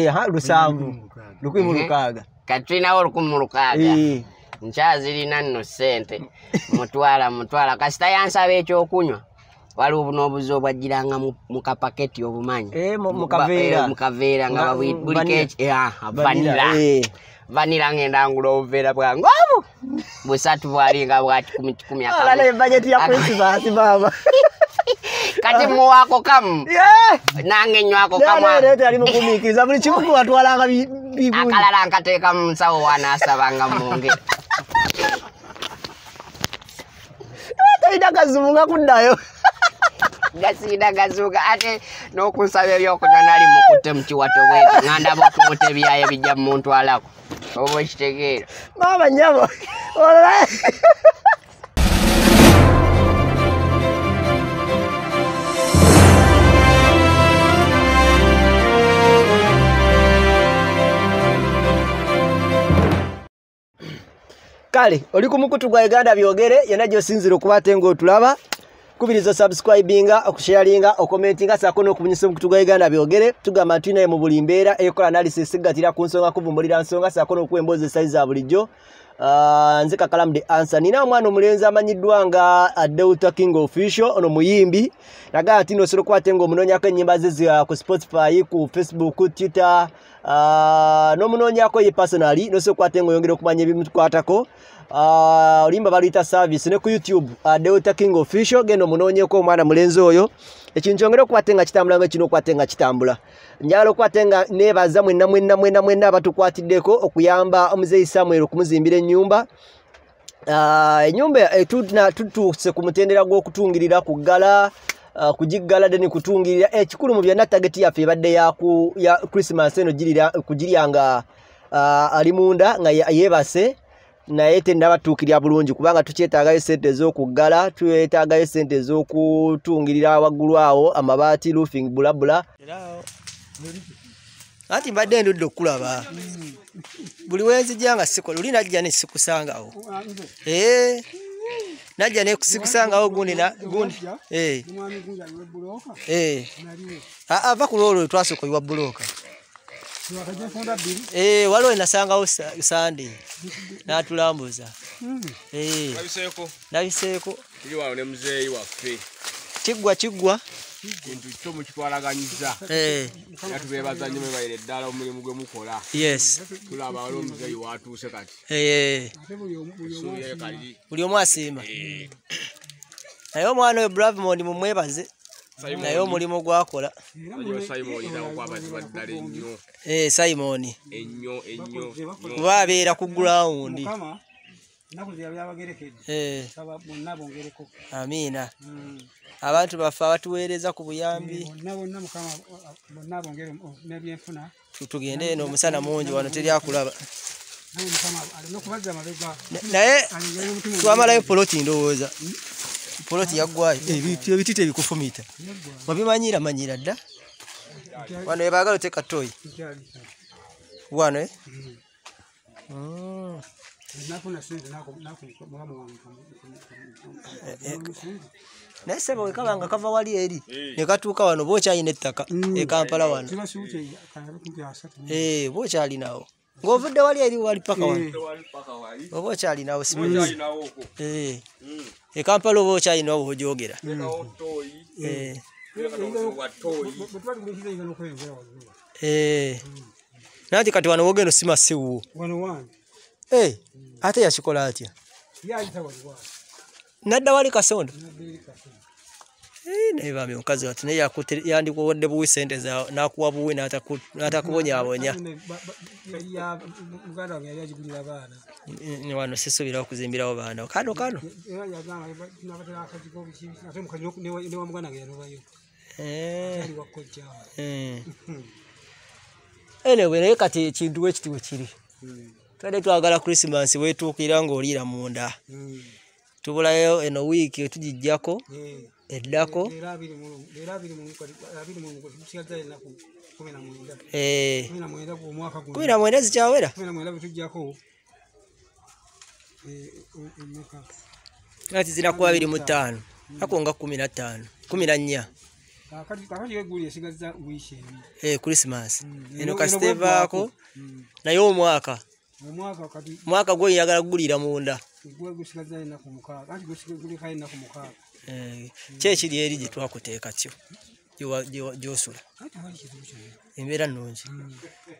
Eh, ha lusanvu lukwimu lukaaga katulinawo lukumu lukaaga eh. nkyazirina nno sente mutwala mutwala kasita yansaba ekyokunywa waliwo bunoobuzi obwajiranga mukapaketi obumanyi eh, mukaveera nga bulikeanila ah, vanira ngendangula obuveera bwange obu busatu bwalinga bwakikumi kikumi aaaebajeti yakwesibaasi baba kati ah. mo wako kam yeah. nange nywa ko kam wa de de ali ah. mo miki zamri chimu ko atwa langa bi bi bu akala langa te kam sawo wana sabanga munge eh, ata ida gazunga kundayo gasi ida gazuga ate no kusabe byo ko nali mo kutem chiwato we nganda bo kutote biaye bijam muntu alako obo chitegera baba nyabo olai kale oli ku mukutu gwa uganda byogere yena gyosinzira okuba ate ngaotulaba kubiriza osubscribinga okusharinga okomentinga saako nokubunyisa omukutu gwa uganda byogere tugamba ntuinaye mu buli mbeera eyokola analysis gatira ku nsonga kuvumulira nsonga saako nokuwa emboozi esali za bulijjo Ah, nze kakalamu de ansa nina omwana omulenzi amanyiddwa nga delta king official ono muyimbi nagaa ti nosobola okwate ngaomunoonyako enyimba ze ku spotify ku facebook twitter ah, n'omunoonyako ye personaly nosobola okwate nga oyongera okumanya ebimutukwatako Ah, olimba baluyita service ne ku youtube ah, deuta king official genda omunonyeko omwana mulenzi oyo ekintu kyongere okukwate nga kitambula nga kino okukwate nga kitambula njagala okukwate nga nebaza mwenna mwenna mwenna mwenna abatukwatiddeko okuyamba omuzeeyi samuel okumuzimbira ennyumba ah, ennyumba eh, tutuuse ku mutendera gw'okutungirira ku ggala kugiggala then kutungirira ekikulu eh, mu byonna tageti yaffe ebadde ya christmas eno kugirya nga ali munda nga yeebase naye tennabatuukirya bulungi kubanga tukyetaagayo sente ez'okuggala tuyetaagayo sente ez'okutungirira waggulu awo amabaati roofing bulabula anti mbadde ndudde okulaba buli wenzijja nga sikola oli najja nesikusangawo ee eh, najja nesikusangawo gundigundi eh. eh, ava kulwa olwo twasooka oyiwa bulooka Eh, waliwo nasangawo sande natulambuza hmm. eh. nabiseeko kiggwa kiggwa kintu kyo mukitwalaganyiza era eh. tubebazanyo mwebaire eddala omulimu gwe mukola tulaba waliwo omuzeeyi watuuse kati buli omu asiima naye omwana oyo bravmond mumwebaze naye omulimu gwakola simoni kuba eh, abeera ku gurawundi eh. amiina hmm. abantu baffe abatuweereza ku buyambi tugende eno omusana mungi wano teryakulaba naye twamalayo poloti ndowooza hmm? poloti yagwayo ebitite eh, bikufumita wabimanyira manyira dda wano ebagala otekatoyi wano e naye sebo wekabanga kava wali eri nekatuuka wano bokyalina ettaka ekampala wano bokyalinawo ng'ovudde wali eri wali paka wa oba okyalinawo simanyi ekampala oba okyalinawo ojogera nanti kati wano wogendo sima siwo ate yakikola atya nadda wali kasondo neva mi mukazi wati naye akute yandi kuwonde buwi sente za nakuwa buwi na atakubonya abonya ni wano sisubira okuzimbira abo bana kano kano enewe naye kati ekintu wekitiwe kiri twadde twagala krisimasi wetuukira ng'oliira munda tubulayo eno wiiki tugijjako eddako eh. kumi na mwenda zikyawera eh, e- e- kati zinaku abiri mu taano nakunga kumi na taano kumi na nnya krismas eh, mm. eno kasitevaako mm. naye omwaka mwaka gwe yagala gugulira munda kyekiri eh, eri gyetwakuteeka kyo gyosula embeera nungi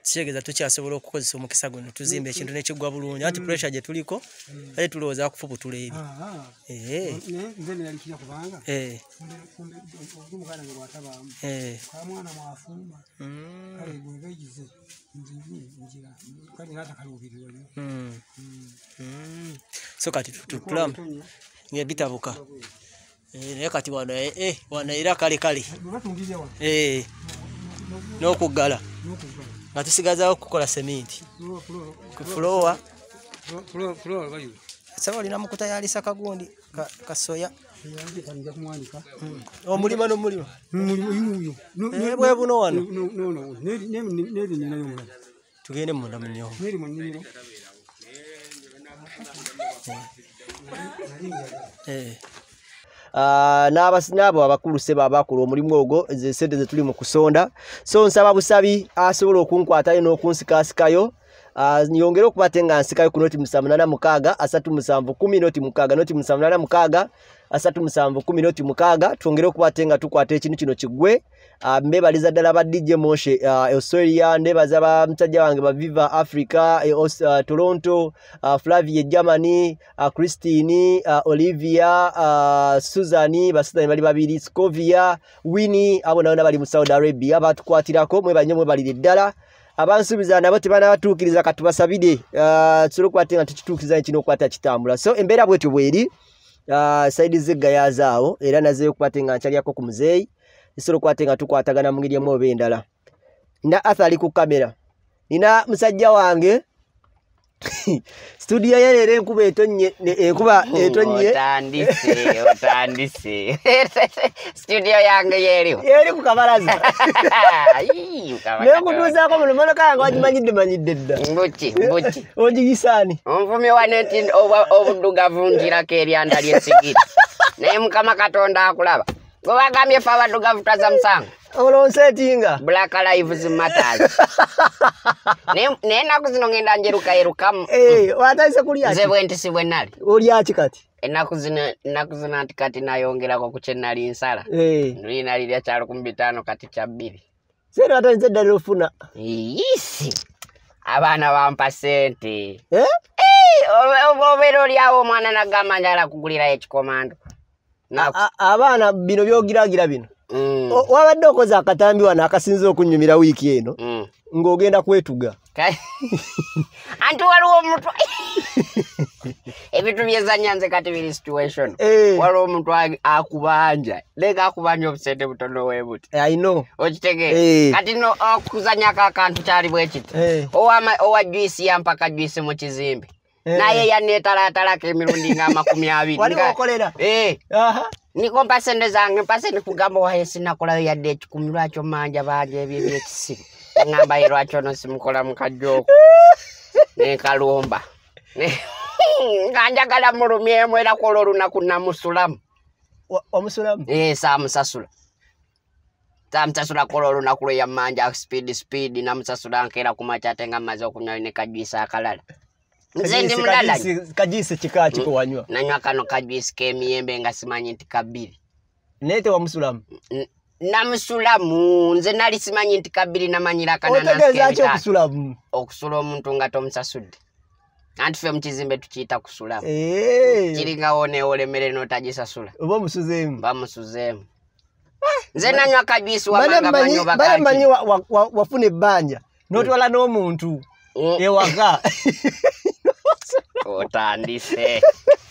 kitegeeza tukyasobola okukozesa omukisa guno tuzimba ekintu nekigwa bulungi anti puresure gyetuliko ate tulowooza kufubutula eri eh. Eh. Hmm. Hmm. Hmm. so kati tutulamu ebitabuka Eh, naye kati wano eh, eh, wano era kale kale n'okuggala nga tusigazawo kukola seminti kufulowa sa olina mukuta yalisa kagundi kasoya omulima nomulimabwebuno wano tugende munda munyoma Ah, n'abasinaabo abakulu seba abaakula omulimu ogwo zesente zetuli mu kusonda so nsaba busabi asobola okunkwatayo n'okunsikasikayo ah, nyongere okubate nga nsikayo ku noti musanvu nana mukaaga asatu musanvu kumi noti mukaaga noti musanvu nana mukaaga asatu musanvu kumi noti mukaaga twongere okubate nga tukwata ekintu kino kigwe ah, mbebaliza ddala ba dj moshe ah, australia ndebaza ba musajja wange ba viva africa eh, ah, toronto flavie germany christine olivia susan basuzani bali babiri scovia wini abo nabona bali mu saudi arabia batukwatirako mwebanyo mwebalire ddala abansuubiza nabo tebanabatuukiriza katubasabire tusobola okubate nga tukituukiriza kino okukwata kitambula so embeera bwetyo bweri Ah, saidi zigayazaawo era naze okubate nga nkyalyako ku muzeeyi esobola okubate nga tukwatagana mu ngeri emu oba endala nina athali ku kamera nina musajja wange studio ya leero enkuba etonye enkuba oh, etonye otandise otandise studio yange yeri yeri ku kabalaza nekutuuzaako muno emmotoka yange wagimanyidde manyidde dda mbuki mbuki ogiyisaani onvumi wa neti obuddugavu njirako eryanda lyesigiri naye mukama katonda akulaba bwebagambye fe abantu gavuta za musango olonsetinga black lives matters naye enaku zino ngenda njerukaerukamu eh, watandise kulyanze bwenti si bwe nali olyaki kati enaku zino enaku zino nti kati nayongerako ku kyenali nsala nlinalirya eh. kya lukumi bitaano kati kya bbiri seeri watandise eddala ofuna yisi abaana bampa sente eh? obeera olyawo omwana nagamba njala kugulirayo ekikomando abaana bino byogiragira bino mm. wabadde okoza akatambi wano akasinza okunyumira wiiki eno mm. ng'ogenda kwetuga anti waliwo omutwa ebintu byezanya nze kati biri situation eh. waliwo omuntu akubanja leka akubanja obusente butono webuti aino eh, okitegee eh. kati no okuzanyako akantu kyali bwekiti owajuisi yampaka juisi mu kizimbe Eh. naye yanetaratara kemirundi nga makumi abiriwaliokolera eh. niko mpa sente zange mpa sente kugamba waye sinakolayo yadde ekikumi lwakyo manja banje ebyo byekisibu ngamba ye lwakyo no simukola mukajja oku nekalumba nga njagala mulumy emu era kola olunaku namusulamu omusulamu e eh, samusasula samusasula kola olunaku lwe yamanja spiedi spiedi namusasula nkeera kumakyate nga mmaze okunywayo nekajwisa akalala nze ndi mudalali kajuisi kika kikuwanywa nanywa kano kajuisi kemiyembe nga simanyi nti kabiri naye tewamusulamu namusulamu nze nali simanyi nti kabiri namanyira kanaotegeezaki okusulamu okusula omuntu nga tomusasudde anti fe mukizimbe tukiyita kusulamu kiringawo neolemere notagisasula oba omusuzeemu bamusuzeemu nze nanywa kajuisi wabanabale manyi wafuna ebbanja notwala n'omuntu mm. ewaka otandise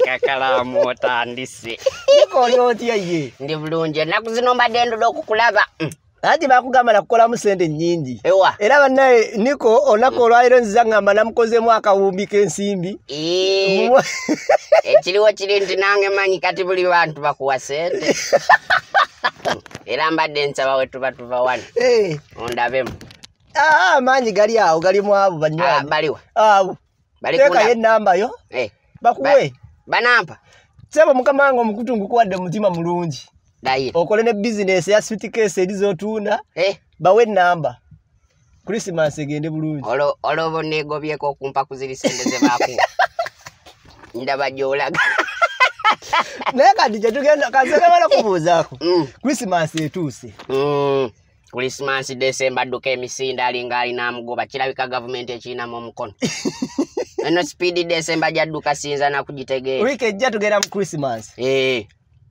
kakala mu otandise ikoliotya ye ndi bulungi enaku zino mbaddendo dokukulaba mm. anti bakugamba nakukolamu sente nyingi ewa era banaye niko olunaku olwaliro nziza ngamba namukozemu akawumbi k'ensimbi ekiriwo kiri nti nange manyi kati buli bantu bakuwa sente era mbadde nsaba wetuba tuva wano ondabemu ah, ah, manyi gali awo galimu abo banywa ah, baliwa awo balikundaye enamba yo eh. bakuwe banampa saba mukama wange omukutungu kuwadde mutima mulungi okole ne bizinesi ya sitikese erizotunda eh. bawe enamba krisimas egende bulungi olobo negobyeko okumpa kuzirisendezebaku ndaba gyolaga naye kati gyetugenda kansekamala kubuuzaako krisimas mm. etuuse krisimas mm. desemba dduka emisinde alinga alina amugoba kirabika gavumenti ekirinamu omukono eno spidi desemba jaduka sinza nakujitegera wiiki ejja tugenda mu christmas ee eh.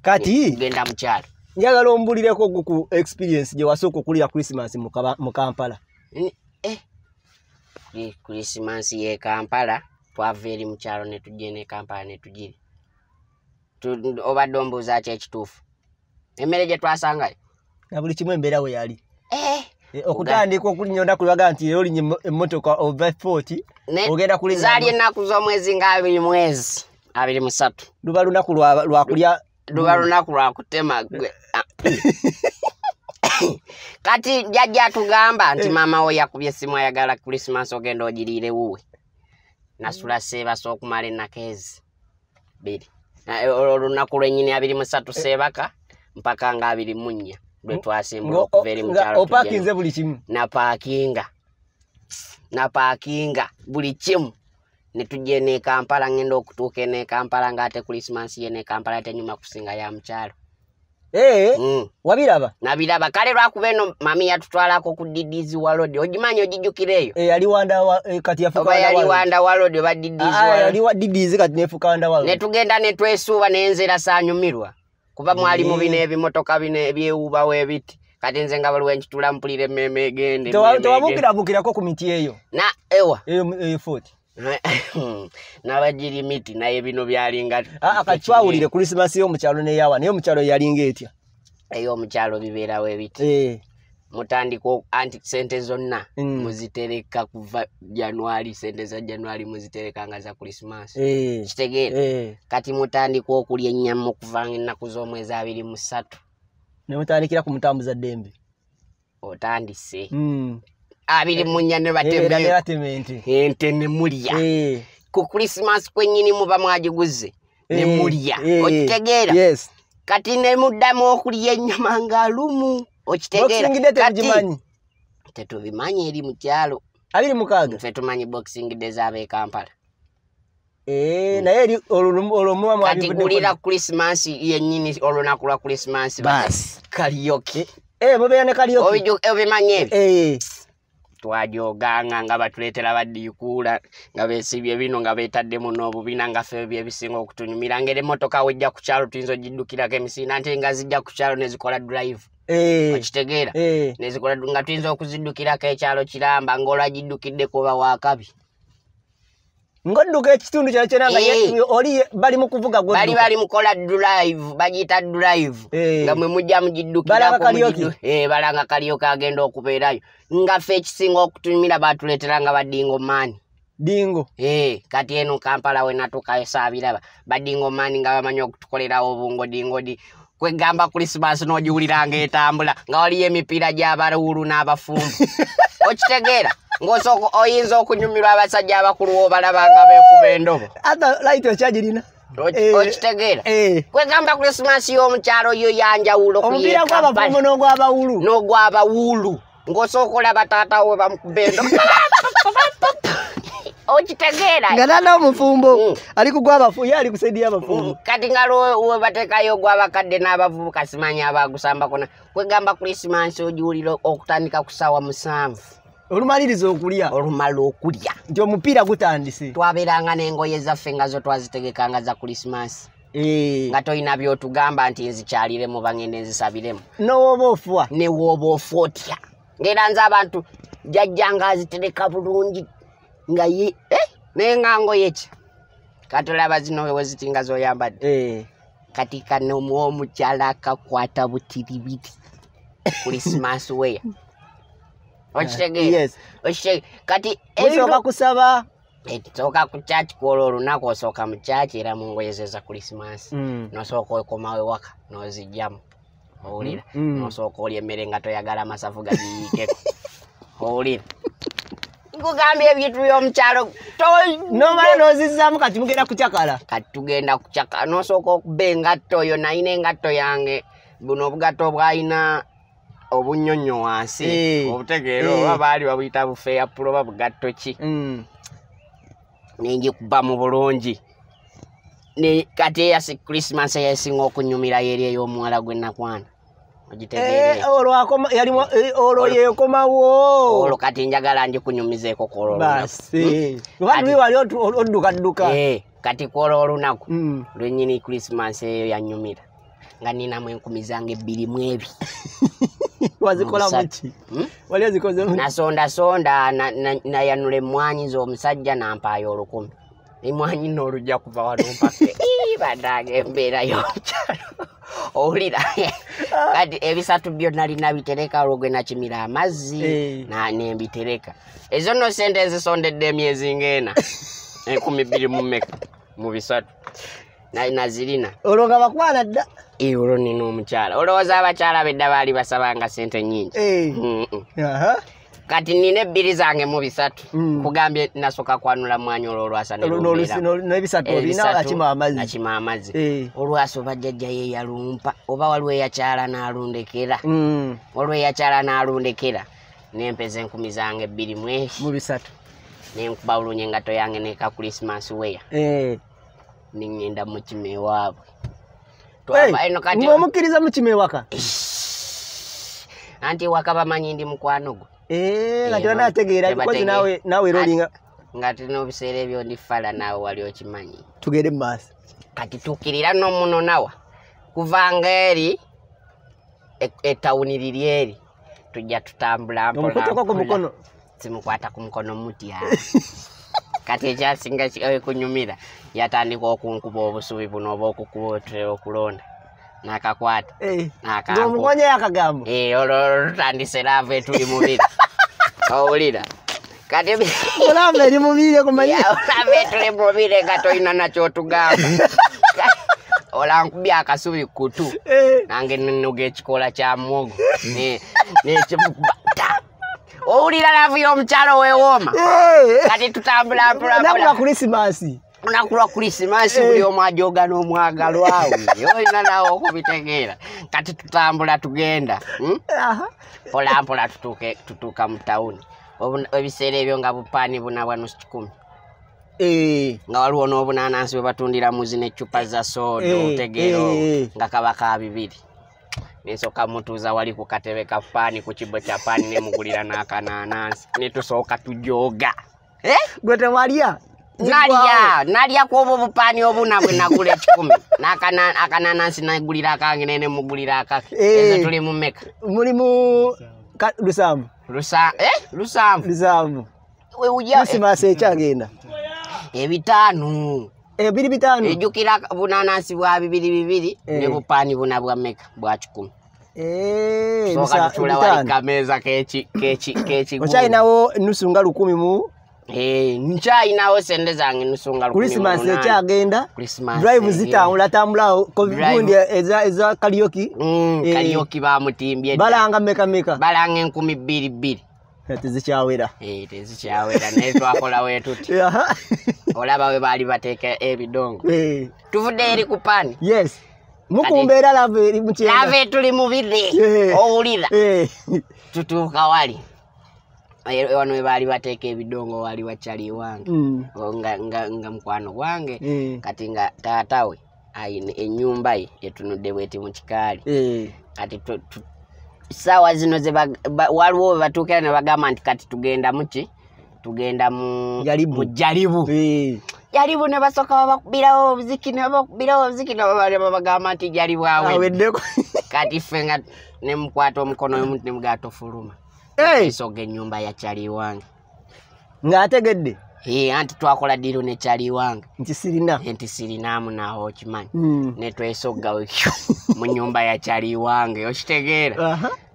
kati genda mukyalo njagala ombulireko ogwo ku experience gye wasooka okulira christmas mu kampala eh. christmas ye kampala twava eri mukyalo netujje ne kampala netugiri obadde ombuuzaki ekituufu emmere gye twasangayo na buli kimu embeera we yali eh. Eh, okutandika okulinya olunaku lwaga nti era olinya emotoka ova fot ogenda kulizaali ennaku z'omwezi nga abiri mwezi abiri musatu luba lunaku lwakulya luba lunaku lwakutema gwe ah. kati jajja atugamba nti eh. maama we yakubya essimu ayagala krisimasi ogenda ogiriire wuwe nasula seebasa okumala ennaku ezi biri eh, olunaku lwenyini abiri musatu seebaka mpaka nga abiri munya lwetwasimbula okuvaeri mukyaloopakinze buli kimu napakinga napakinga buli kimu netujja e nekampala ngenda okutuuka e nekampala nga ate krisimansi yenekampala tenyuma kusinga ya mukyalo ee mm. wabiraba nabiraba kale lwakuba eno mami yatutwalako ku ddidizi walod ogimanyi ogijjukira eyo eh, yaliwanda walod eh, oba ddidizi netugenda netwesuuba nenzera sanyumirwa kuba mwali mu bino mm. ebimotoka bino ebyewuubawo ebiti kati nze nga baliwo nkitula mpulira emmeeme egende tewabukirabukirako ku miti eyo na ewa nabagiri miti naye bino byalinga kakiwawulire krisimasi yomukyalo neyawa naye omukyalo yalinga etya eyo omukyalo bibeerawo ebiti eh. mutandika anti sente zonna mm. muzitereka kuva januari sente za januari muzitereka eh. eh. nga za krisimas kitegere kati mutandika okulya enyama okuvanga ennaku z'omwezi abiri mu ssatu nemutandikira ku mutambuza dembe otandise mm. abiri munya nebatemente nemulya eh. ku krisimas kwenyini muba mwagiguze nemulya okitegeera kati nemuddamu okulya enyama nga lumu okitegera kati tetubimanyi tetubimanyi eri mukyalo abiri mukaaga fe tumanyi boxing day zaabe kampala eh, naye olwomuwamuatigulira krismas yenyini olunaku lwa krismas kaliokeobimanyi eh, ebi eh. twajoganga nga batuletera badiikuula nga besibye bino nga betaddemu n'obubina nga fe byebisinga okutunyumira ngeri emotoka wejja kukyalo tuyinza ogiddukirako emisiina nti nga zijja kukyalo nezikola drive Eh. okitegeera eh. nezikola nga tuyinza okuziddukirako ekyalo kiramba ngaolwagiddukiddeko oba wakabi ngaodduka ekitundu kyalo kyona nga eh. oli bali mukuvuga bali bali mukola drive bagiyita drive nga mwe mujja mugiddukirakoe balanga kalioki agenda okubeerayo ngaffe ekisinga okutumira batuleeteranga badingo maani dingo ee kati eno kampala wenatukasabiraba badingo maani nga bamanyi okutukolerawo obungo dingo di kwegamba krisimasi nojiwuliranga etambula nga waliyo emipiira gyabaluulu n'abafumbu okitegeera ngaoyinza okunyumirwa abasajja abakulu wobalabanga bekuba endobokyagirina eh, okitegeera eh. kwegamba krisimasi y'omukyalo yo yanjawulo ogwabawulu n'ogwabawulu ngaosooka olaba taatawo webamukuba endobo okitegeera nga nana omufumbo mm. ali kugwa abafu ye ali kusaidi yabafumbo mm. kati nga lwebatekayo ogwa bakadde n'abavubuka simanyi abagusambakona kwegamba kurisimansi ogiwuliro okutandika ku ssaawa musanvu olumaliriza okulya olumala okulya nti omupiira gutandise twabeeranga n'engoye zaffe ngazo twazitegekanga za kurisimansi eh. nga tolina byotugamba nti nzikyaliremu bagende nzisabiremu n'owooba ofa newooba ofa otya ngeranze abantu jajjanga azitereka bulungi nga ye eh, neŋango yeki katolaba zino wezitinga zoyambadde eh. kati kanomuwomukyala akakwata butiribiri krismas weya ah, okitegeekati soka kusaba eh, soka kucaki kwola olunaku osooka mucaki era mungoyezeza krismas hmm. nosooka okomawewaka nozijjamu owulira hmm, hmm. nosooka olya emmere nga toyagala amasafu gabiyiikeko owulira gugambye ebintu byomukyalo nomalanoziza mukati mugenda kucakala kati tugenda kucakala nosooka okuba engatto yo nayina engatto yange buno obugatto bwayina obunyonyo wansi eh, obutegeero eh. oba baali babuyita bufeyapulo oba bugatto ki hmm. nenjikuba mu bulungi kati eyasi krisimasi eyasinga okunyumirayo eri ey'omuwala gwe nakwana Eh, olwyekomawookati eh, njagala njikunyumizeko kololunaoddukadduka hmm? kati kwola eh, olunaku hmm. lwenyini krisimas eyo yanyumira nga ninamu enkumi zange ebiri mu ebi hmm? nasondasonda nayanula emwanyi zomusajja nampaayo olukumi emwanyi noolujja kuva wanompaffe badaga embeera yokyalo owulira eh. kati ebisatu byonna lina bitereka olwogwe nakimira amazzi eh. nembitereka ezo no sente ezisondedde emyezi ngaena enkumi bbiri mumeka mu bisatu nazirina olwo nga bakwana dda eh, olwo nina omukyala olowooza abakyala bedda baali basabanga sente nyingi kati nina ebbiri zange mu bisatu mm. kugambye nasooka kwanula mwanya olwolwasanakima amazzi eh. olwasa oba jjajja yeyalumpa oba waliwo eyakyala n'alundekera mm. waliwo eyakyala n'alundekera nempeza enkumi zange ebbiri mwei nenkuba bulungi engato yange neka krismas weya eh. nenyenda mukima ewaabwe omukkiriza mukima ewaka anti waka bamanyi ndi mukwano gwe Eh, nga nategeera nawe rolinga nga tulina obiseera ebyo ndifala nawe wali okimanyi tugere mumaaso kati tukirira nomuno nawa kuvanga eri etawuni e riri eri tujja tutambula mpolampola simukwata ku mukono mutya kati ekyasinga kunyumira yatandika okunkuba obusubi buno oba okukuba otulera okulonda na akakwata nakamponya akagambo olotandisera vetu imuvira owulira katiulame limuvire kumaulame tulimuvire katoina nacho tugambo olankubya akasubi kutu nange nuga ekikola kyamuogo owulira lavu yomukyalo wewoma kati tutambula mpulakulisimasi lunaku lwa kulisimasi buli eh. omu ajoga n'omwagalwawe olina nawe okubitegeera kati tutambula tugenda hmm? mpolampola tutuuka mu tawuni ebiseera ebyo nga bupaani buna bwanusu kikumi eh. nga waliwo n'obunanansi bwe batundira muzi necupa za soodo eh, otegeero nga kabaka bibiri nensooka mutuuza wali ku katebe ka paani ku kibo kya paani nemugulira n'akanaanansi netusooka tujooga gwetemalya nalya nalya kwobwo bupani obu nabwe nagula ekikumi akananansi nagulira kange nene mugulira akake eh. ezo tuli mumeka mulimu lusanvu eh? lusanvuusimasa eh? ekyagenda ebitaanu biri bitaanu ejukira bunanansi bwa bibiri bibiri ne bupani buna bwa meka bwa kikumi okatutulawalikameeza kekikokyalinawo nusu nga lukumi mu Eh, nkyalina wo sente zange nsonga krisimas ekyagenda drive zitambula tambulawo kovigundi eza kalioki kalioki mm, eh, bamutimbye balanga mekameka balanga enkumi bbiri bbiri eh, tezikyawera tezikyawera naye twakolawo etuti olaba we baali bateeka ebidongo tuvudde eri ku pani yes mukumba era lava eri mukyeave tuli mubiri owulira tutuuka wali wano webaali bateeka ebidongo wali wakyali wange mm. nga mukwano gwange eh. kati nga taatawe enyumba ye etunudde bweti mukikaali eh. kati saawa zino waliwo webatuukira nebagamba nti kati tugenda muki tugenda mu jalibu eh. jalibu ne basoka babakubirawo obuziki nebakubirawo obuziki nbabagamba nti jalibu awe kati ffe nga nemukwata omukono emuntu nemugaa tofuluma nsoga ennyumba ya cali wange ng'ategedde anti twakola diru ne cali wange ntisirina nti sirinamu nawe okimanyi hmm. ne twesoga mu nyumba ya cali wange okitegeera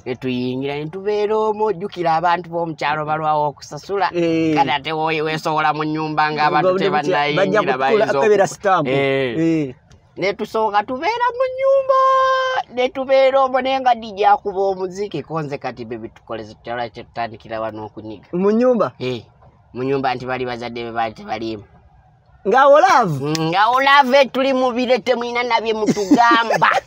netuyingira netubeera omu ojjukira abantu bomukyalo balwawo okusasula kati ate wesobola mu nyumba ngaabantu tebanayingira netusonga tubeera mu nyumba netubeera omwo naye nga dijakuba omuziki konze kati bebi tukoleza tutyala kyetutandikira wa nokunyiga mu nyumba eh, mu nyumba nti bali bazadde bebali tebaliimu nga olavu mm, nga olavu eh, tuli mubire temwina nabye mutugamba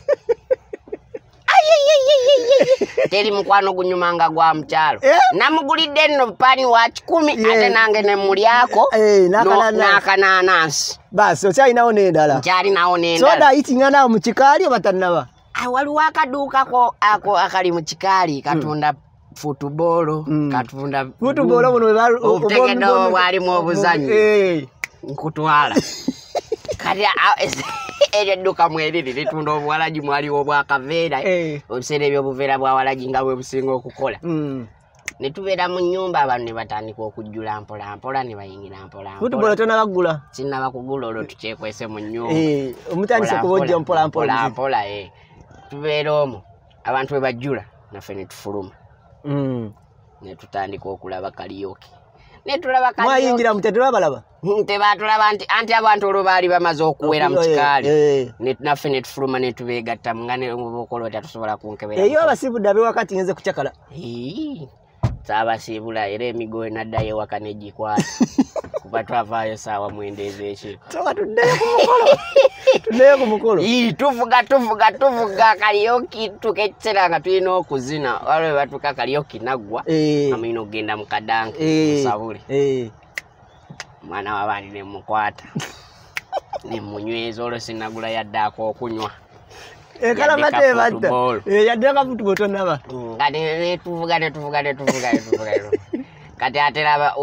teri mukwano gunyumanga gwa mukyalo eh? namugulidde nno paani wa kikumi ate nange nemulyako eh, nakananansi bas okyalinawo nendala nkyalinawo nendaoda yitingana awo mukikaali obatanaba ah, waliwo akadukako ako akali mukikaali hmm. katunda futubolo hmm. katundautegedo hmm. bwalimu obuzanyi eh. nkutwala kati ah, eryadduka mweriri litunda obuwalagi mwaliwo obwakaveera obuseera eh. ebyobuveera bwawalagi nga bwe businga okukola hmm. ne tubeera mu nyumba abantu ne batandika okujjula mpolampola ne bayingira mpolampolatonabagula kinnabakugula olwo tukyekwese mu nyumba eh, omutandise kubajja mpolampolampola e eh. tubeera omu abantu bwe bajjula naffe ne tufuluma hmm. ne tutandika okulaba kaliyoke netulabamwayingira mutetuba balaba hmm, tebatulaba nti anti abantu olwo baali bamaze okuwera mukikaali naffe netufuluma netubegattamu nga nbkolo tatusobola kunkebera eyo abasibudde abewakati ngenze kucakala sabasibula era emigo enaddayo waka negikwata kuba twavaayo saawa mwendezeeki tuvuga tuvuga tuvuga kalioki tukekisera nga tulina okuzina walo webatuka kalioki naggwa eh. amaina okgenda mukadanke eh. usabule eh. omwana wabandi nemukwata nemunyweza olwo sinagula yaddaako okunywa ekala eh, mate badda eh, yaddeka futubooto naba kati eh, tuvugane tuvugane tuvugane tuvugane kati atera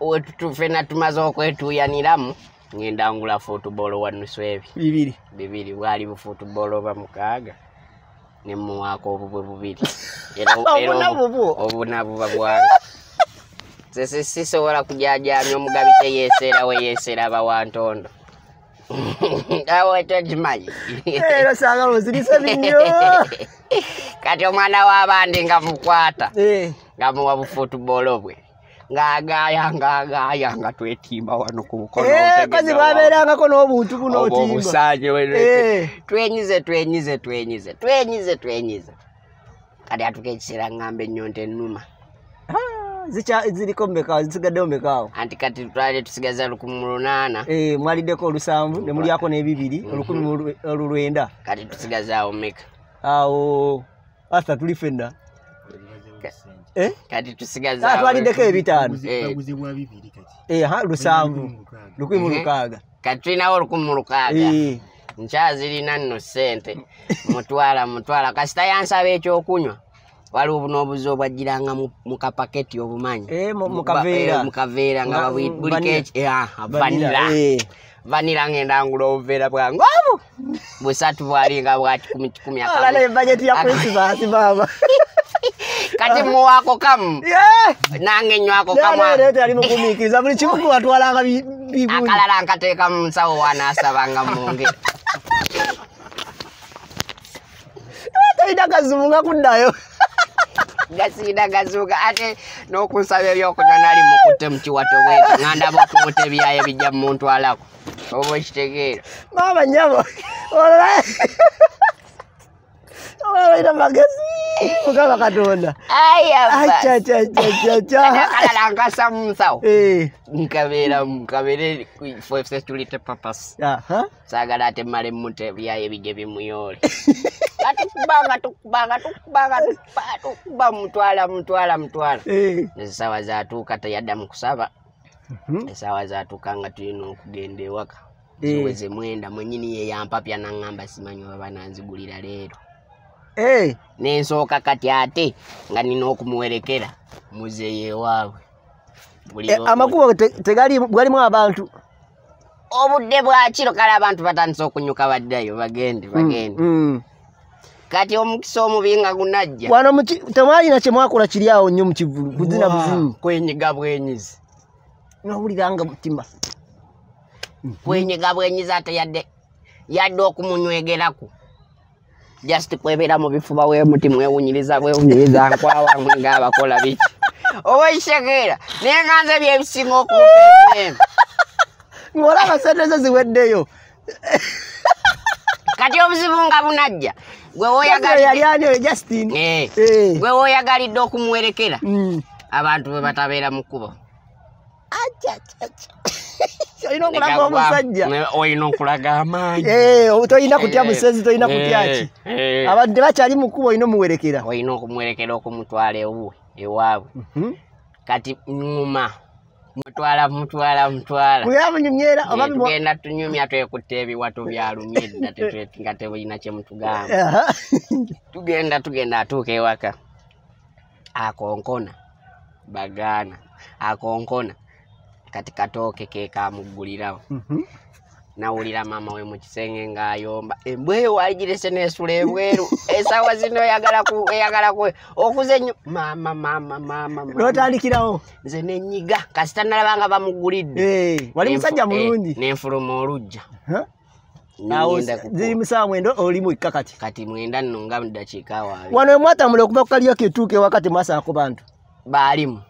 wetutufena tumaze okwetuyaniramu ngendangula futubolo wanusu ebi bibiri bibiri bwali bufutubolo oba mukaaga nemuwaako obubwe bubiri obunabuba bwange sisobola kujajamya omugabi teyeseera weyeseera bawantondo awo ekyo kimanyi era saagala ozirisabi nnyo kati omwana w'abandi nga mukwata eh. nga muwa bufutibolo bwe ngaagaaya ngaagaaya nga twetimba wano ku bukonokazi eh, baberangako n'obuntu bunotimbaobusanyi eh. twenyize twenyize twenyize twenyize twenyize kati atuka ekiseera ngamba ennyonta ennuma ah. ziliko mumekawo zisigaddeo mumekawo anti kati twalire tusigaza lukumi mu lunaana eh, mwaliddeko olusanvu nemulyako n'ebibiri mhm. olukumi olulwenda kati tusigazaawo meka awo asa tuli fenna eh? kati tusigazatwaliddeko ah, ebitaano eh. lusanvu lukumi mu lukaaga mhm. kati tulinawo olukumi mu lukaaga nkyazirina nno sente mutwala mutwala kasita yansaba ekyokunywa waliwo bunoobuzi obwajjiranga mu kapaketi obumanyi eh, mukaveera eh, nga bulikeavanira eh, ah, vanira ngendangula obuveera bwange obu busatu bwalinga bwa kikumi kikumi akaaaa ah, ah. kati muwako kamu nange nywako kamualimugumikiriza buli kimukuwatwalanga akalala nkateeka munsawo wanasabanga mungeri taidagazumunga kuddayo gasindaga zuuka ate n'okunsaba ebyokulya nali mukutte mukiwato bwete ŋandabaokumuta ebyayo bijja mumuntwalako oba okitegeera maama nyabo olaa wawaita magazini kuka wakatona aya acha cha cha cha cha kala ngasa msao eh nkabera mkabere for if says to lite papas aha saga date mare munte ya yebige bimuyole atukubanga tukubanga tukubanga tukuba mtwala mtwala mtwala eh sawa za tuka tayada mkusaba mhm. sawa za tukanga tuino kugende waka Eh. Siweze mwenda mwenyini yeyampapya nangamba simanyi wabananzigulira leero nensooka kati ate nga nina okumuwerekera muzeyewaabwe eh, amakubo galimu abantu obudde bwakiro kale abantu batandisa okunyuka baddayo bagende mm, bagende mm. kati omukisa omubi nga gunajja wano temwalina kyemwakola kiri awo nnyo mukivulu buzina buzimu kwenyiga bwenyizi nowuliranga mutima kwenyiga bwenyizi ate yadde yadde okumunywegeraku just kweberamo bifuba wemuti mwewunyiriza bwewunyiriza nkwawa mwenga bakola biki obaishekera neganza byebisinga okuma ngaolaba sentese ziweddeyo kati obuzibu nga bunajja gwewoyagalidde eh, eh. okumuwerekera mm. abantu bwe batabeera mu kkubo inokula ngaomusajja olina okulaga amaanyi eh, toyina kutya eh, musezi toyina eh, kutyaki abadde bakyali mukubo olina omuwerekera olina okumuwerekera okumutwala ewuwe ewaabwe mhm. kati numa mutwala mutwala mutwala uyamunyumyera obagenda tunyumya twekutta ebiwato byalumyedda nga tebulina kyemutugamba tugenda tugenda atuuka ewaka akonkona bagaana akonkona kati katooke kekamuggulira mhm. nawulira maama we mukisenge ngaayomba embweyo wali girese nesula ebweru esaawa zino eyagala okuzenyu maama maama maama notandikirawo nze nenyiga kasita nalaba nga bamuguliddwe wali musajja mulungi eh, nenfuluma olujja ziri musaawa mwenda oli mwekka kati kati mwenda nno nga mudakiikawaawe wano emwatambula okuva ku kalyo ketuuke wakati mwasaako bantu baalimu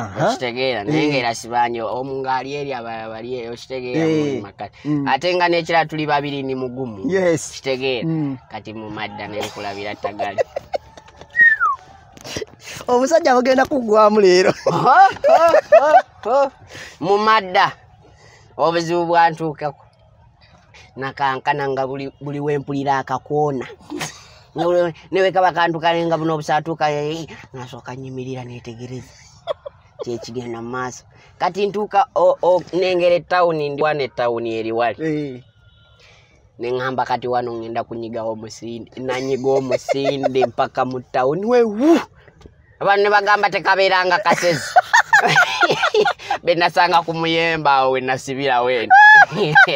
okitegeera naye ngaera eh. sibanje omu ngaali eri abalabali e, okitegeera eh. makati mm. ate nga nekira tuli babiri ni mugumu kitegeera mm. kati mumadda nenkulabira ttagali omusajja bagenda kuggwamu leero mumadda obuzibu bwantuukako nakankana nga buli wempulira akakoona newekabakantukalenga buno obusatuuka eh, nasooka nyimirira netegereza kyekigenda mumaaso kati ntuuka nengera etawuni ndiwano etawuni eri wali neŋamba kati wano ŋenda kunyigawo omusinde nanyiga omusinde mpaka mu tawuni wewu abantu nebagamba tekabeeranga kasezi benasanga kumuyemba awo wenasibirawo eno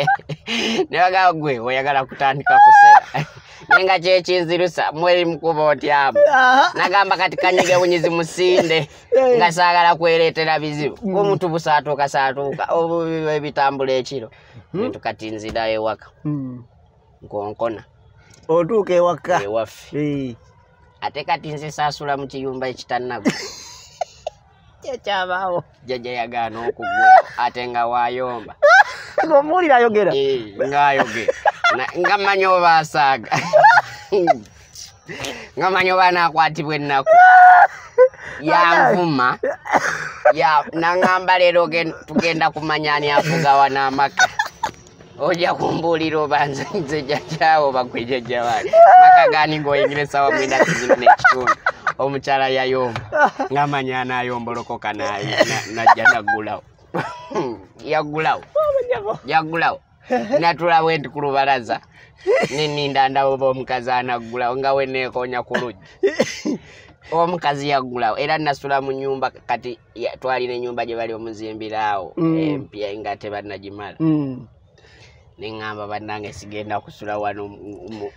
nebagamba gwe oyagala kutandika kusera ninga chechinzirusa mweri mkuba otyapo nagamba katikanyige bunyizi musinde ngasagala kweretera bizibu mm. omuntu busatuuka satuuka ebitambula ekiro hmm? netukatinzira ewaka hmm. nkonkona otuuka ewaka ewaffe ate kati nze saasula mu kiyumba ekitanago kyekyabaawo jaja yagaana okugwa ate nga wayomba ngaomuwulira ayogera eh, ngaayogera nga mmanyi oba asaaga nga mmanyi oba naakwatibwa ennaku yanvuma naŋamba leero tugenda kumanya ani afugawa n'amaka ojja kumbuulira obanze nze jajawo bagwe jajawali maka ganingaoyingiresa wamwenda kizibu n'ekitundu omukyala yayomba nga manya anayombolokoka najja naggulawo yaggulawo yaggulawo natula wendi ku lubalaza ninindandawoba omukazi anaggulawo nga wenekonya ku lujja omukazi yaggulawo era nasula mu nyumba kati twalina enyumba gye bali omuzimbiraawo mm. empya nga tebanagimala mm. neŋamba bannange sigenda kusula wano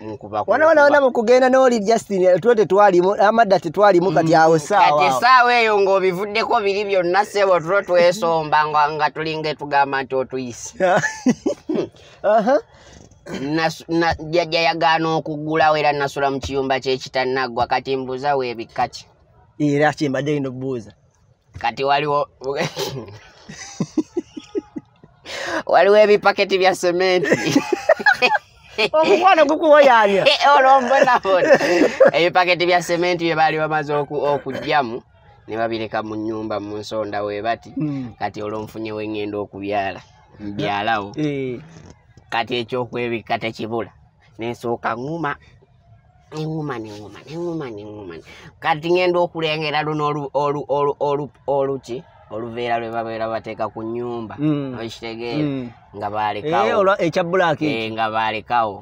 nkubawanawalawona mukugenda noli justin tuo tetwalimu amadda tetwalimu kati mm, awo saawakati esaawa e eyo ng'obivuddeko biri byonna sebo tulo twesomba nga tulinga tugamba nti otuyise jajja yagaana okugulawo era nasula mu kiyumba kyekitanaggwa kati mbuuza weebikkati era kyembadde lina okubuuza kati waliwo waliwo ebipaketi bya sementi omukwano gukuwoyanya eh, olombonabona ebipaketi bya sementi bye baali bamaze okujyamu ne babireka mu nyumba mu nsonda we bati hmm. kati olwomufunye weŋŋenda okubyala mbyalawo eh. kati ekyokwebika tekibula nensooka nguma neŋuma neŋuma neŋuma neŋuma kati ŋŋenda okulengera luno oluki oluveera lwe babeera bateeka ku nyumba mm. okitegeera mm. nga baalekaekyabulaknga eh, eh, eh, baalekawo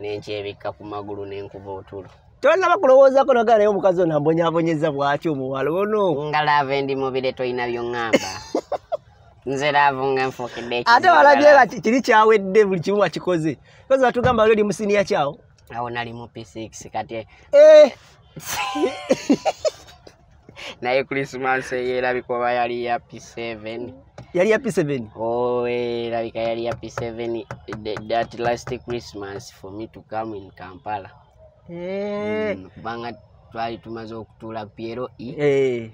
nenkyebikka ku magulu nenkuba otulo tolaba kulowoozako nogaa naye omukazi onambonyabonyeza bwaki omuwala ono nga laava ndi mubire tolina byoŋamba nze laavu nga nfuukidde ate walabye nga kiri kyawedde buli kimu wakikoze kozi batugamba ali olimusiniya kyawo awo nali mu p6 kati naye krismas eyo erabika oba yali ya p7 yali ya p7 o erabika yali ya p7 that last christmas for me to come in kampala eh. mm, kubanga twali tumaze okutuula piero e eh.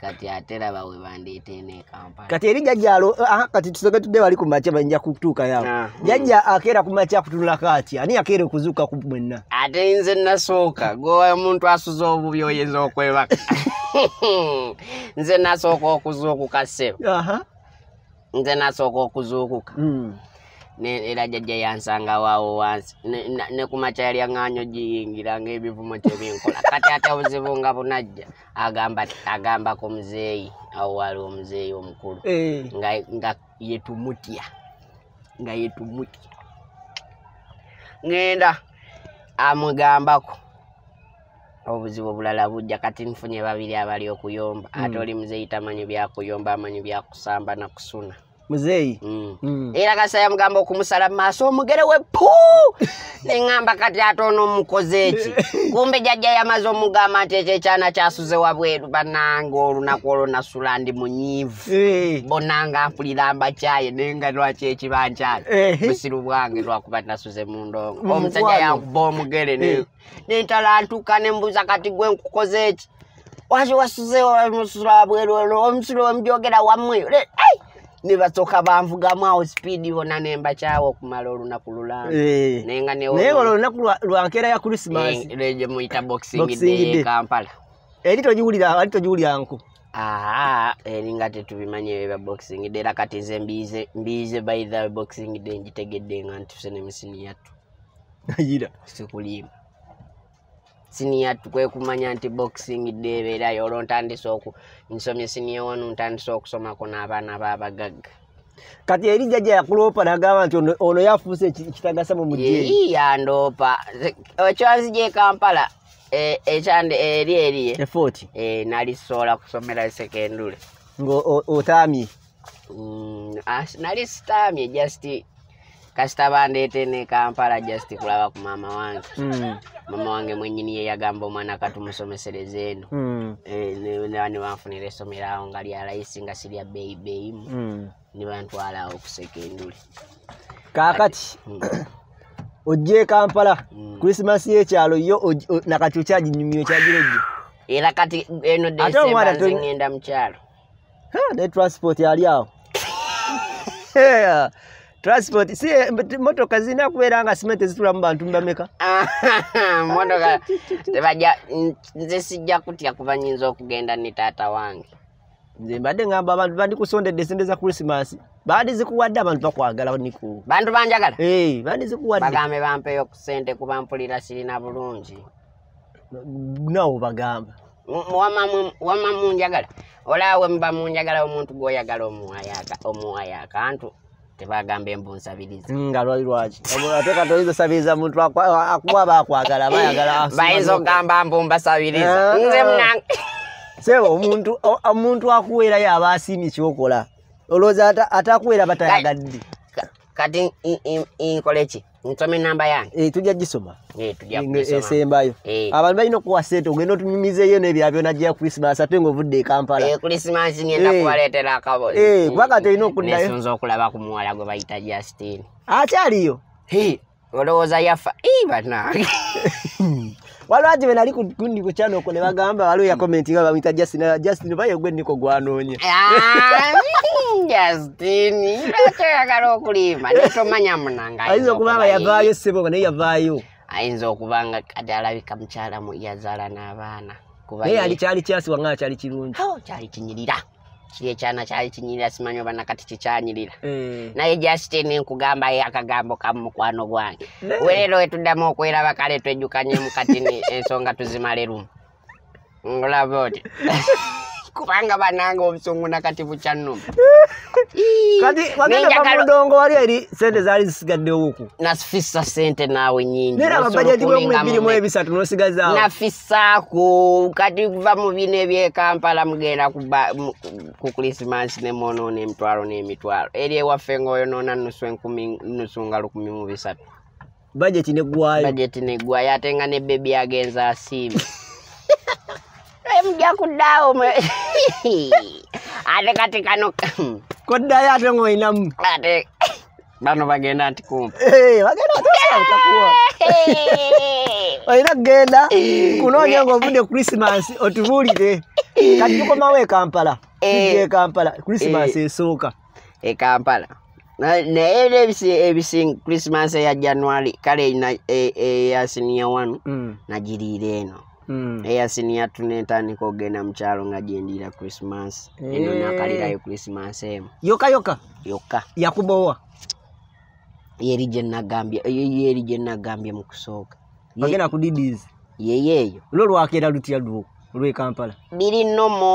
kati ate raba we bandeete nekampala kati eri jajjalo ah, ah, kati tusoge tudde wali ku maca bayinja kutuuka yawo ah, mm. jajja akeera ku maca kutunulako ati ani akeera okuzuuka ku mwenna ate nze nasooka gwe omuntu asuza obubi oyinza okwebaka nze nasooka okuzuukuka ssebo nze nasooka okuzuukuka hmm. era jajja yansangawaawo wansi ne ku makya yali aŋŋaanyo giyingira ngaebivumo kyebinkola kati ate obuzibu nga bunajja agambako muzeeyi awo waali omuzeeyi omukulu eh. nga yetumutya nga yetumutya ŋenda amugambako obuzibu obulala bujja kati nfunye babiri abali okuyomba ate hmm. oli muzeyitamanyi byakuyomba amanyi byakusamba nakusuna muzeeyi mm. mm. era kasaya mugamba okumusala mumaaso omugere we puu neŋŋamba kati ate ono omukoze eki kumbe jajja yamaze omugamba nti ekyo ekyana kyasuze wabweru bananga olunaku olwo nasula ndi munyiivu bonanga mpulira mbakyaye naye nga lwaki ekibankyayo busiru bwange lwakuba nasuze mundongo omusajja yankuba omugere nentalantuka nembuza kati gwe nkukoze eki waki wasuze omusula wabweru olwo omusula wemujogera wammwe nebasoka banvugamu awo sipiidi bona nemba kyawo okumala olunaku lulanaye eh. olwo olunaku lwakeera ya krismasmuyitaboxingdkampala eh, eritogiwulyanku aa eringa tetubimanye eba boxing day era kati nze mbiize by the boxing day ngitegedde nga ntuse nemisini yattu sikulimu siniya kwekumanya nti boxing debeerayo olwo ntandisa oku nsomye siniyawo nontandisa okusomako n'abaana babagagga kati eri jaja yakuloopa nagamba nti ono yafuuse ekitagasa mu mujeeri yandoopa ekyanzi gyekampala e, ekyande eri eriye eforti e, nalisobola kusomera sekendule ngaotamye mm, nali sitamye just kasita bandete ne kampala just kulaba ku mama wange mm. mama wange mwenyini ye yagamba omwana katumusomesereze eno mm. e, eh, nibanfunira esomerawo nga lya layisi nga sirya bei beimu mm. nibantwalawo okusekendule kakati hmm. ojja ekampala krisimasi hmm. yekyalo yo nakakyokyaginyumiro kyagirojjo era kati eno ngenda mukyalo ne transport yali awo ah. transport si eh, motoka zina kubera nga simente zitulamu bantu mbameka motoka tebaja nze sijja kutya kuba nyinza okugenda ne taata wange nze mbadde ngamba abantu bandikusondedde sente za krisimas bandi zikuwadde abantu bakwagala niku bantu banjagala bandi zikuwadde bagambe bampeyo ku sente kuba mpulira sirina bulungi nawo bagamba wamamunjagala olawe mba munjagala omuntu gwoyagala omuwayo akantu tebagamba embunsabiriza nga lwali lwaki ate katoyinzasabiriza muntu akuba bakwagala bayagala bayinza okugamba mbu mbasabiriza eh. nze munange seba omuntu akuweerayo aba asiimye kyokola olowooza ate akuweera batayagadde kati nkoleki nsome enamba yange eh, tujja gisoma eh, eh, esembayo abantu balina okuwa sente ogenda otunyumizeeyo nebya byonajja krismas ate ngaovudde ekampalakubaga tolina okuddayoakyaliyo olowooza yafa waliwo ati we nali kundi ku kyano okwo ne bagamba waliwo yakomenti nga bamwita justin justin bayo gwe niko gwanoonya ah, justin ibeeko yagala okulima netomanya munanga ayinza okuba nga yavaayo sebo naye yavaayo ayinza okuba nga kati alabika mukyala mu yazaala n'abaana kuba naye yali kyali kyasiwa nga kyali kirungi kyali kinyirira chie chana chai chinyira simanyo bana kati chichanyirira mm. naye justin nkugamba ye akagambo ka mukwano gwange mm. welelo etudamu okwera bakale twejukanye mukati ensonga tuzimale rumu ngulabe oti kupanga banango obusungu nakatifu kyanuma kati wagendabamudongo wali eri sente zaali zisigaddewoku nasifisa sente naawe nyingi nafisaako kati kuva mu bino ebyekampala mugenda ku krisimansi nemwonoona emitwalo n'emitwalo eri ewaffe ngaoyonoona nusu nusunga lukumi mu bisatu bajeti neggwayo bajeti neggwayo ate nga ne bebi agenza asiimi mja kudao ate katikano kudaya ate ngoinam ate bano bagenda ati kumpa hey, bagenda ati kumpa utakuwa oina genda kunonya ngo vunde christmas otubulire kati tuko mawe kampala tuje kampala christmas esoka e kampala naye era ebisinga christmas eya january kale eyasiniya wanu nagiriire eno mm. Mm. eyasinia tunetandika ogenda mukyalo nga gyendiira krismas eno nakalirayo eh. krismas emu eh. yoka yoka yoka yakubowa yeri gyenagambyeyeri gyenagambye mukusooka agenda kudds yeyeeyo lwolwakera lutya lwo lwekampala biri nomo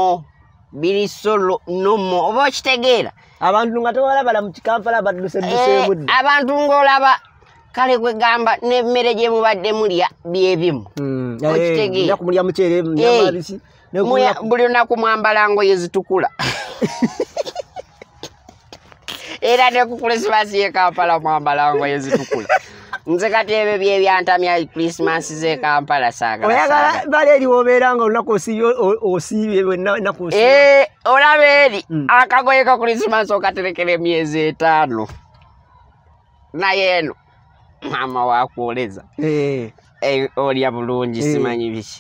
biri solo nomo oba okitegeera abantu nga tewala bala mukikampala baduseduseemudd abantu eh, ngaolaba kale gwe gamba nemmere gye mubadde mulya byebimu buli lunaku mwambala ngoye zitukula era nekukulisimasi yekampala mwambala ngoye zitukula nze kati ebyo byebyantamya krisimasi zekampala sagaoyagala bala eri wobeera nga olunaku osiibye enaku eh, olaba eri hmm. akagoye ka krisimasi okaterekera emyezi etaano naye eno maama wakwoleza eh. eh, olya bulungi eh. simanyi biki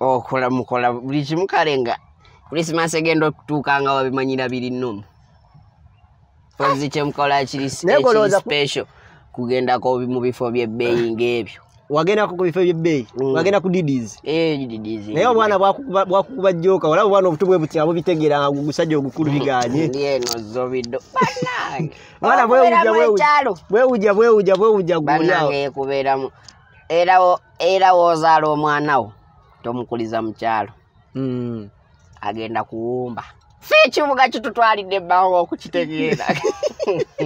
okola mukola buli kimu kale nga krisimasi egenda okutuuka nga wabimanyira biri nnomu pozi kyemukola kiri special kugendako mu bifo byebeyi ngaebyo wagenda ku bifo byebbeeyi mm. wagenda ku ddizinaye eh, omwana bwakukuba joka olaba obwana obuto bwe buti abo bitegera gusajja ogukulu mm. biganye mwana bwewuja bwewuja bwewuja gulyawo era woozaala omwana wo tomukuliza mukyalo mm. agenda kuwumba si kibuga kitutwalidde ebbanga okukitegeera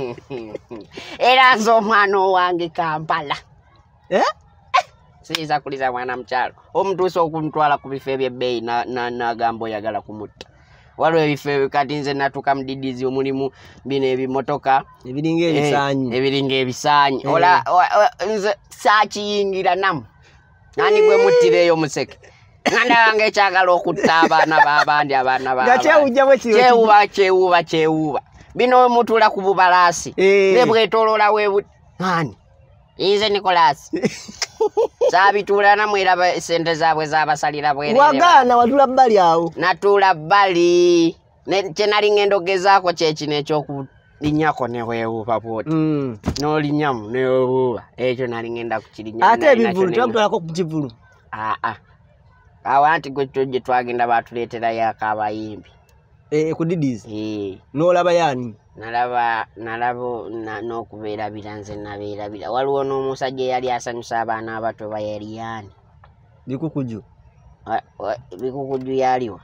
era nze omwana owange kampala eh? siyiza kuliza mwana mukyalo omutuusa okumutwala ku bifo ebyebbeeyi nagamba oyagala kumutta waliwo ebifo ebikati nze natuuka mudidizi omulimu bino ebimotoka ebiringa eh, ebisaanyi eh. nze sakiyingira namu ani gwe muttira eyo museke nganda wange ekyagala okutta abaana babandi abaana bkyewuba kyewuuba kyewuuba bino wemutuula ku bubalaasi eh. nebwetoloola webu ani inze nicolas sabitula namwera sente zabwe zabasalira bwerere wagana watula bali awo natula bali kyenali ngendo gezaako kyekino ekyokulinyako newewuba bwoti mm. nolinyamu newewuba ekyo nali ngenda kukirinya ate ebivulu tebakutwalako ku kivulu aa awa nti gwekyo gye twagenda batuleeterayo akabayimbi eh, ku didis eh. nolabayo ani nalaba nalaba n'okubeerabira nze nabeerabira waliwo n'omusajja eyali asanyusa abaana abato bayaliyani bikukuju bikukuju yaliwa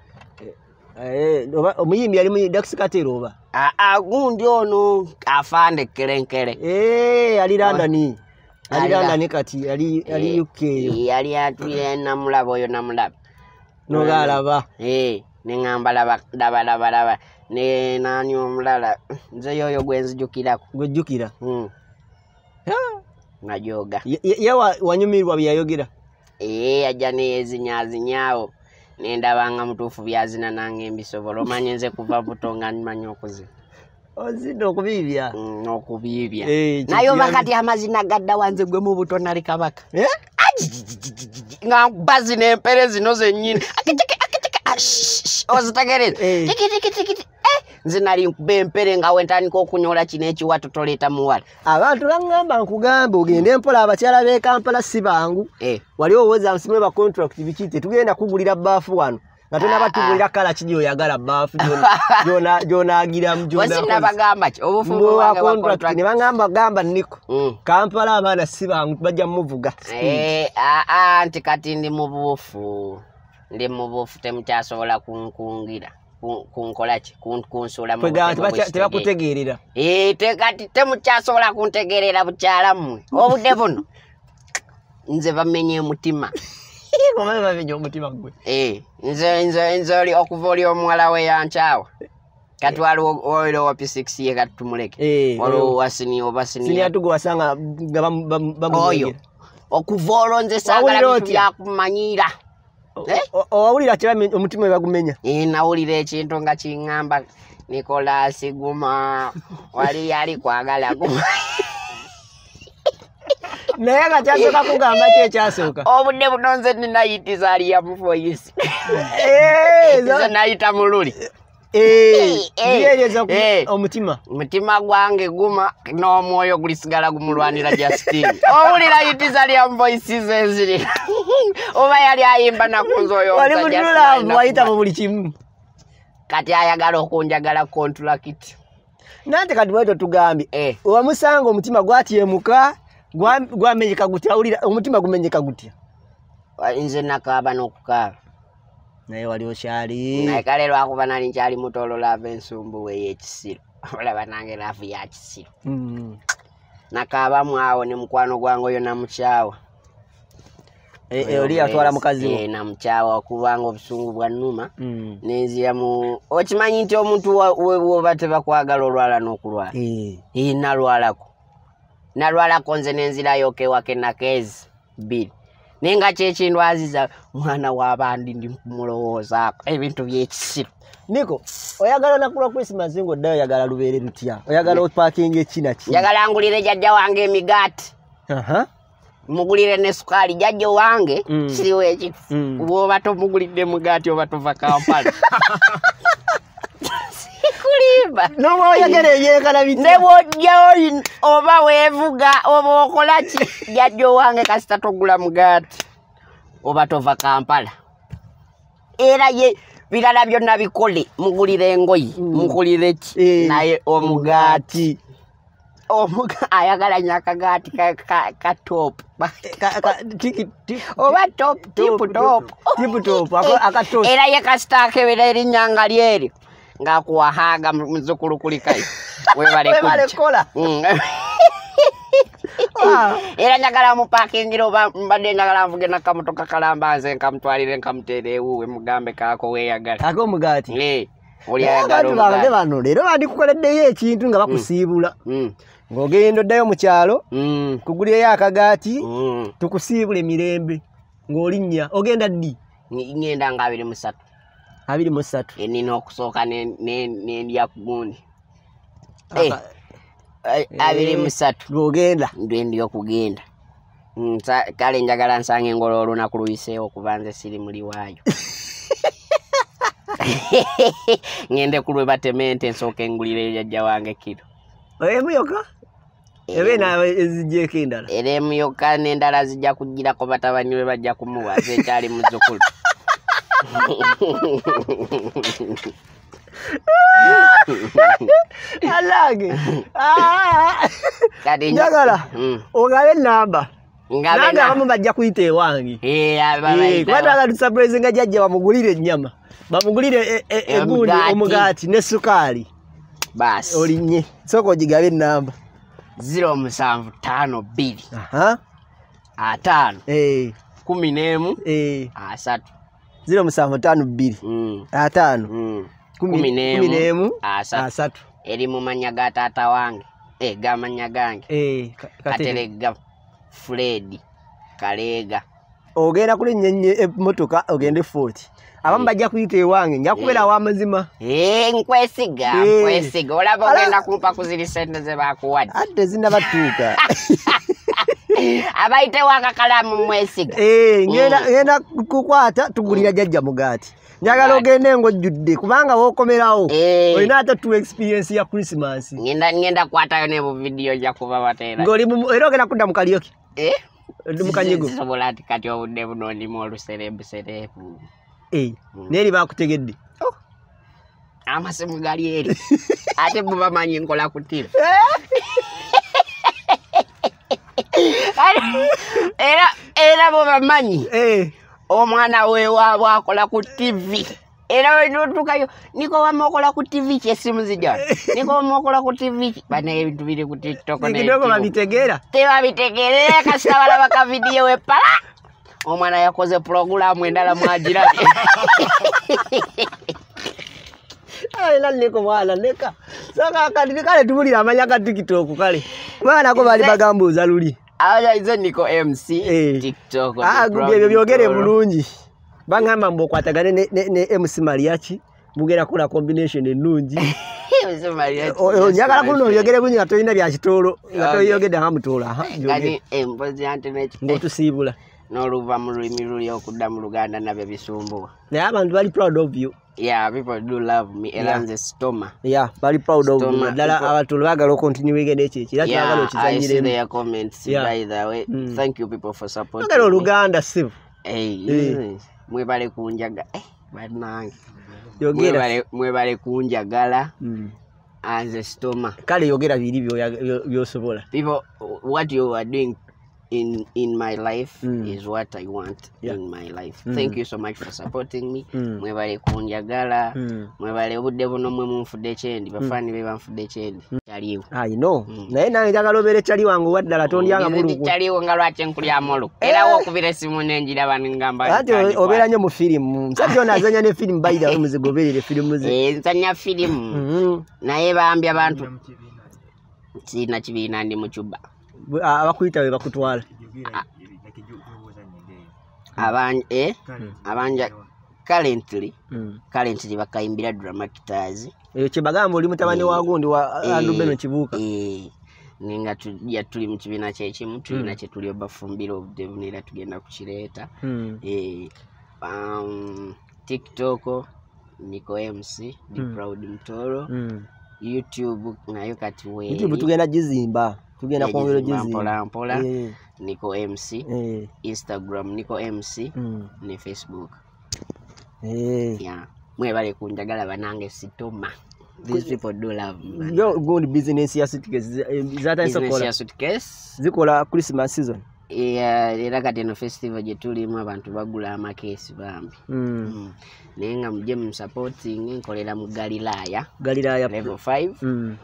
eh, eh, omuyimbi yali dakisikatero oba aa gundi ono afande kerenkere eh, ali landani ali landani kati ali ukeyo yali atuye namulaba oyo namulaba nogalaba ne ŋŋamba laba laba laba ne nanywa omulala nzeyo oyo gwenzijukiraku gwejjukira hmm. najoga ye wanyumirwa byeyayogera ee yajja neyezinyazinyawo nendabanga mutuufu byazina nanga embisobola omanye nze kuva buto nga nimanya okuzina ozina okubiibya hmm, okubiibya naye oba kati amazina gadda wanze gwe mu buto nali kabaka eh? nga bazina empere zino zennyini ozitegereze ah, eh. tikitikitikiti eh, nze nali nkuba empere nga wentandika okunyola kino ekiwato toleeta muwala abantu baŋŋamba nkugambe ogende mpola abakyala be kampala si bangu eh. wali owoza nsimule bacontract biki tetugenda kugulira bafu wano nga tonabatugulira ah, ah. kala kiri oyagala bafu gyonagiramu gyonnebaŋamba gamba niko mm. kampala abaana si bangu bajja mmuvuga nti kati ndi mubuufu ndi mubufu temukyasobola kunkungira kunkolaki kunsulatebakutegerera eh, kati temukyasobola kuntegerera bukyala mmwe obudde buno nze bamenye omutima eh, nze okuva oli omuwala we yankyawa kati eh. waliwoiro wa p6 ye kati tumuleke waliwowasiniobasiniyatugwasanga oyo okuva olwo nze sagala bintu byakumanyira Eh? owawulira kira omutima webagumenya nawulira ekintu nga kiŋamba nicolas guma wali yali kwagala guma naye nga kyasooka kugamba ki ekyasooka obudde bunonze ninayitizaaliyamu foyisi nayita mululi yeereza omutima omutima gwange guma n'omwoyo gulisigala gumulwanira justin owulira yitiza lya muvoices eziri oba yali ayimba nakunzeoyowali mutulavu ayita mu buli kimu kati ayagala okunjagala contract nante kati bwaito tugambye eh. owamusanga omutima gwatyemuka gwamenyeka gutya wulira omutima gumenyeka gutya nze nakaaba n'okukaaba naye wali okyali kale lwakuba nali nkyali muto ololava ensumbu weyekisiro olaba nange laafu yakisiro mm. nakaabamu awo ne mukwano gwange oyo namukyawa e, e, oli yatwala mukaziwe namukyawa kubanga obusungu bwa nnuma mm. nenziramu okimanyi nti omuntu woba tebakwagala olwala n'okulwala e. nalwalako nalwalako nze nenzirayokewakenakezi bbiri naye nga kyekindwaziza mwana w'abandi ndi mulowoozaako ebintu byekisiru niko oyagala nakulwa krisimas ngaoddayo oyagala lubeere lutya oyagala opakinga ekinaki njagala ngulire jajja wange emigaati mugulire nesukaali jajja wange mm. kiriwo ekifu mm. oba tomugulidde mugaati oba tova kampala weeba nobaoya gere yeekala bit newojjao oba weevuga oba okolaki jajjo owange kasita togula mugaati oba tova kampala era ye birala byonna bikole mugulira engoyi mm. mukulire ki eh, naye omugaati ayagala nyo akagaati katopoba topp era ye kasita akebera erinyanga lyeryo ngakuwahaga muzukulu kulikai webalekola mm. ah. era njagala mupakingira oba mbadde njagala nvuge nakamutoka kalamba nze nkamutwalire nkamutere ewuwe mugambe kaako weyagala ako omugaati olyayagalaabantu bange bano leero bandikukoleddeyo ekintu nga bakusiibula mm. Mm. ng'ogenda oddayo mu kyalo kuguliyeyo akagaati tukusiibula emirembe ng'olinnya ogenda ddi ŋŋenda nga abiri musatu abiri musatu nina okusooka nendya ku gundi eh, eh, abiri musatu eh, lwogenda ndwendya okugenda kale njagala nsanga engolo olunaku luyiseewo okuva nze siri muli waayo ngende ku lwe bateme nti ensooka engulira ejajja wange kiro emuyoka eba enaaba ezijjaeko endala era emuyoka n'endala zijja kugirako batabani lwe bajja kumuwa zekyali muzukulu Ah! alage ah! njagala ogabe hmm. enamba nanga abamu bajja kuyita ewange kubatwaga tusapurize nga jajja bamugulire ennyama bamugulire e, e, e, egundi omugaati ne sukaali bas olinye soka ogigabe enamba 0752 ataano kumi nemu asatu ziri omusanvu ntaano bbiri hmm. ataano hmm. kumi n'emu asatu eri mumanya ga taata wange egamanya eh, gange eh, katerega fuledi kaleega ogenda kulinnya emotoka eh, ogende forty abamu bajja kuyita ewange njakubeera wamazima nkwesiga nkwesiga olaba ogenda kumpa kuziri sente zebakuwadde adde zinabatuuka abayitewanga kalamu mwesiga eh, mm. ngenda kukwata tugulira jajja mugaati njagala ogende nga ojjudde kubanga wokomerawo eh. olina ate tu experiensi ya krisimas ngenda kukwatayo nebuvidiyo jakuba bateraera ogenda kudda mukalyoki eh? mukanyigusobola ti kati obudde bunondimu oluserebu serebu mm. neri bakutegedde oh. amasimu galieri ate bubamanyi nkola kutira era era bwebamanyi eh. omwana we wabwakola ku tivi era wenotukayo nikowama okola ku tivi ki esimu zijano eh. nikowama okola ku tivi ki bana ebintu biri ku tiktokidogo babitegeera tebabitegeerera kasita balabaka vidiyo wepala omwana yakoze puroguramu endala mwagirabe era neko mwana neka saka kadini kale tubulira amanyaka tiktok kale mwana ko bali bagambuza luli aya izo niko mc hey. Eh. tiktok ah gubye byogere bulungi bangamba mbo kwatagane ne, ne, ne, ne mc mariachi bugera kula combination enungi njagala kuno yogere bunyi nga toyina byakitolo nga toyogedde nga mutolo ngotusiibula noluva mulimirui okudda mu luganda nabyo bisumbuwa naye abantu bali proud of you yeah people do love me era nze stoma yeah bali proud of you naddala abantu lwebagala okontinuigendo ekyekyo era twagala okizanyiremuagala mm. oluganda sivu mwebale kunjaga banange mwebale kunjagala nze stoma kale yogera biri byosobola in in my life mm. is what i want yeah. in my life mm. thank you so much for supporting me hmm. mwebale kunjagala hmm. mwebale budde buno mwe munfudde kyendi hmm. bafaani be banfudde kyendi kyaliwo ah, i know naye nange njagala obeere kyali wange waddala tondyanga mulukukyaliwo nga lwaki nkulyamuluku era eh! wokubira esimu nenjiraba nengamba ati obeera nyo mu firimu nsati onazanya ne firimu baira muzigoberere firimu ze eh, nsanya firimu naye bambi abantu sirina kibiina ndi mu cuba Ah, abakwita webakutwala ah, eh? hmm. abanja currently hmm. currently bakayimbira dramatitas eyo kyebagamba oli mutabani wagundi wa eh, eh, andu beno kibuuka ninga tuja tuli mukibiina kyekimu hmm. tulina kyetuli obafumbire obudevu neera tugenda kukireeta um, tiktok niko mc proud mtoro youtube nayo kati tugenda gizimba tugenda kwongera gezimpolampola niko mc instagram niko mc mm. ne facebook mwebale kunjagala banange sitoma gundi bisinesi ya eh, zikola christmas season era kati eno festival gyetulimu abantu bagula amakeesi bambi mm. mm. naye nga mujemu supporting nkolera mu galilaya galilaya level 5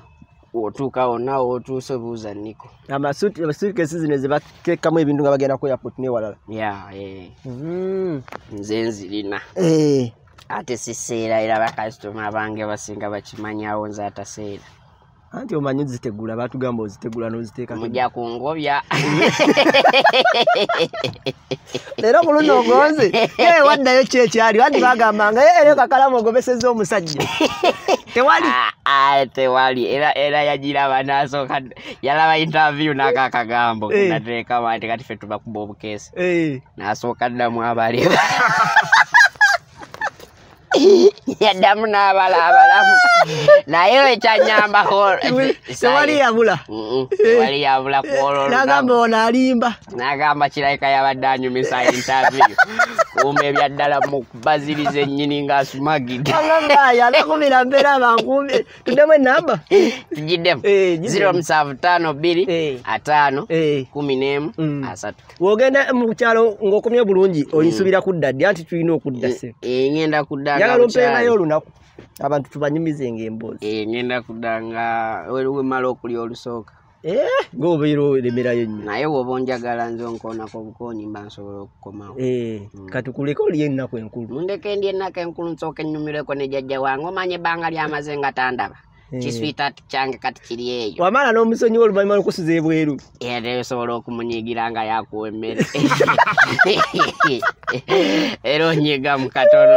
otuukaawonna otuuse buuza nniko amasuukesi zino zebakekamu ebintu nga bagenda kuyapot newalala ya e. hmm. nze nzirina e. ate siseera era bakasitoma abange basinga bakimanyawo nze ataseera anti omanyi ozitegula batugamba ozitegula nozitekamuja kungobya era omulundi ogonze ewaddayo kyekyali wandi bagambanga eyo kakalamu ogobeseza omusajja tewali ah, ah, tewali era yagiraba nasooka yalaba intervie nako akagambo eh. natekama ti kati fetubakuba obukeesi eh. nasooka ddamu abali yaddamu n'abala abalamu naye wekyanyamba tewali yabula eh. tewali yabula kololo nagamba onaalimba nagamba kirayika yabadde anyumisa intervie kuma ebyaddala mu kubaziriza ennyini ngaasumagiddeaaaaaa tugiddemu 0752515 eh, eh. eh. mm. asatu wogenda mukyalo ng'okomye bulungi oisubira kudda ddi anti tulina okudda ngenda kuddaalompeerayo olunaku abantu tubanyumizenga emboozi ngenda kudda nga wemala okulya olusooka Eh? ngaobeera olemera yo nyo naye woba onjagala nze nkoonako bukoonyi mba nsobola okukomawo eh, hmm. katukuleka oliyo ennaku enkulu mundeka endi ennaku enkulu nsooka ennumireko ne jajja wange omanye ebbanga lyamaze nga tandaba Eh. kiswitat kyange kati kiri eyo wamala n'omusonyiwa oluvanyuma lukusuza ebweru osobola okumunyigira nga yakuwa emmere era onyiga mukatono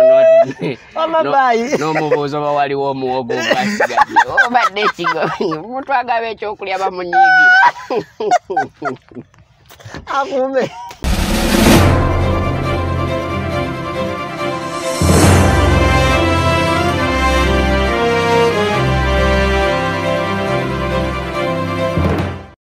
omabayi n'omubuuzi oba waliwo omuwogo ogwasigaye obadde ekigo omuntu agaba ekyokulya bamunyigira akume